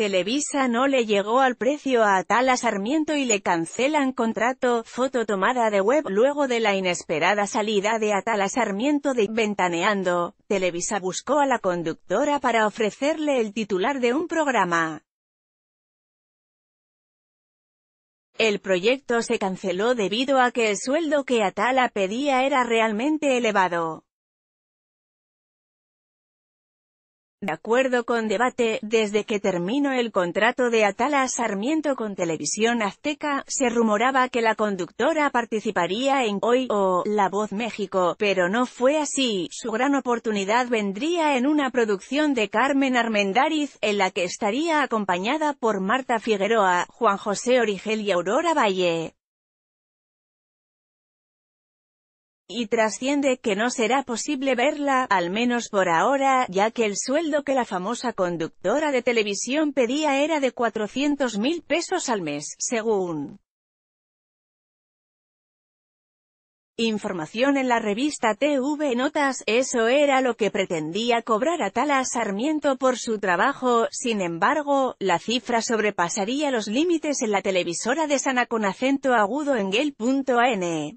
Televisa no le llegó al precio a Atala Sarmiento y le cancelan contrato, foto tomada de web luego de la inesperada salida de Atala Sarmiento de Ventaneando, Televisa buscó a la conductora para ofrecerle el titular de un programa. El proyecto se canceló debido a que el sueldo que Atala pedía era realmente elevado. De acuerdo con Debate, desde que terminó el contrato de Atala Sarmiento con Televisión Azteca, se rumoraba que la conductora participaría en Hoy o La Voz México, pero no fue así. Su gran oportunidad vendría en una producción de Carmen Armendáriz, en la que estaría acompañada por Marta Figueroa, Juan José Origel y Aurora Valle. y trasciende que no será posible verla, al menos por ahora, ya que el sueldo que la famosa conductora de televisión pedía era de 400 mil pesos al mes, según información en la revista TV Notas, eso era lo que pretendía cobrar a Tala Sarmiento por su trabajo, sin embargo, la cifra sobrepasaría los límites en la televisora de Sana con acento agudo en gel.an.